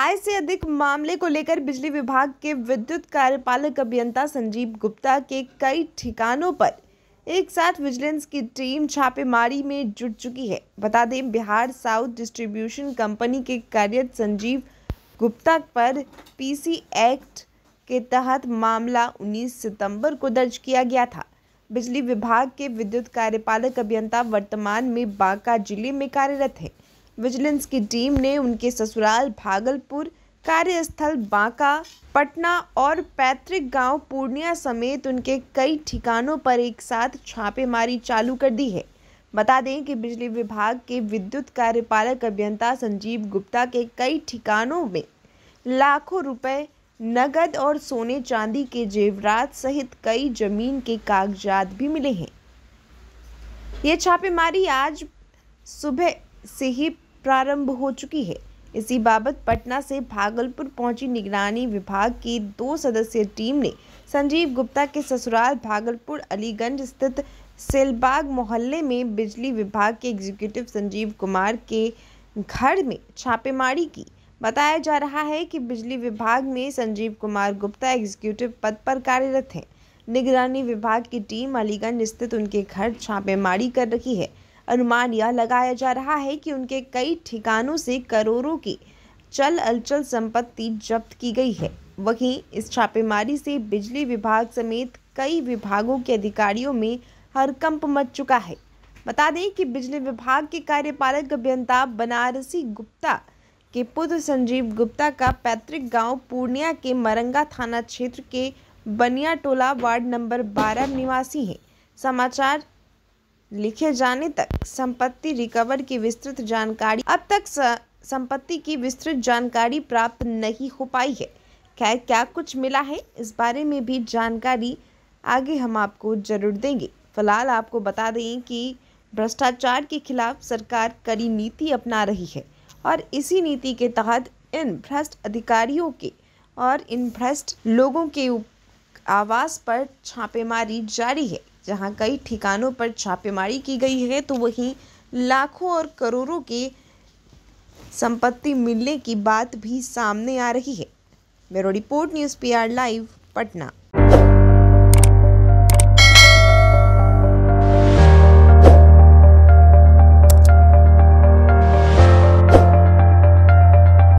आय से अधिक मामले को लेकर बिजली विभाग के विद्युत कार्यपालक अभियंता संजीव गुप्ता के कई ठिकानों पर एक साथ विजिलेंस की टीम छापेमारी में जुट चुकी है बता दें बिहार साउथ डिस्ट्रीब्यूशन कंपनी के कार्यरत संजीव गुप्ता पर पीसी एक्ट के तहत मामला 19 सितंबर को दर्ज किया गया था बिजली विभाग के विद्युत कार्यपालक अभियंता वर्तमान में बांका जिले में कार्यरत है विजिलेंस की टीम ने उनके ससुराल भागलपुर कार्यस्थल बांका पटना और पैतृक गांव पूर्णिया समेत उनके कई ठिकानों पर एक साथ छापेमारी चालू कर दी है बता दें कि बिजली विभाग के विद्युत कार्यपालक अभियंता संजीव गुप्ता के कई ठिकानों में लाखों रुपए नगद और सोने चांदी के जेवरात सहित कई जमीन के कागजात भी मिले हैं ये छापेमारी आज सुबह से ही प्रारंभ हो चुकी है इसी बाबत पटना से भागलपुर पहुंची निगरानी विभाग की दो सदस्यीय टीम ने संजीव गुप्ता के ससुराल भागलपुर अलीगंज स्थित सेलबाग मोहल्ले में बिजली विभाग के एग्जीक्यूटिव संजीव कुमार के घर में छापेमारी की बताया जा रहा है कि बिजली विभाग में संजीव कुमार गुप्ता एग्जीक्यूटिव पद पर कार्यरत हैं निगरानी विभाग की टीम अलीगंज स्थित उनके घर छापेमारी कर रही है अनुमान यह लगाया जा रहा है कि उनके कई ठिकानों से करोड़ों की चल अचल संपत्ति जब्त की गई है वहीं इस छापेमारी से बिजली विभाग समेत कई विभागों के अधिकारियों में हरकंप मच चुका है बता दें कि बिजली विभाग के कार्यपालक अभियंता बनारसी गुप्ता के पुत्र संजीव गुप्ता का पैतृक गांव पूर्णिया के मरंगा थाना क्षेत्र के बनिया टोला वार्ड नंबर 12 निवासी है समाचार लिखे जाने तक संपत्ति रिकवर की विस्तृत जानकारी अब तक संपत्ति की विस्तृत जानकारी प्राप्त नहीं हो पाई है क्या क्या कुछ मिला है इस बारे में भी जानकारी आगे हम आपको जरूर देंगे फिलहाल आपको बता दें कि भ्रष्टाचार के खिलाफ सरकार कड़ी नीति अपना रही है और इसी नीति के तहत इन भ्रष्ट अधिकारियों के और इन भ्रष्ट लोगों के आवास पर छापेमारी जारी है जहां कई ठिकानों पर छापेमारी की गई है तो वहीं लाखों और करोड़ों की संपत्ति मिलने की बात भी सामने आ रही है bureau report news PR live Patna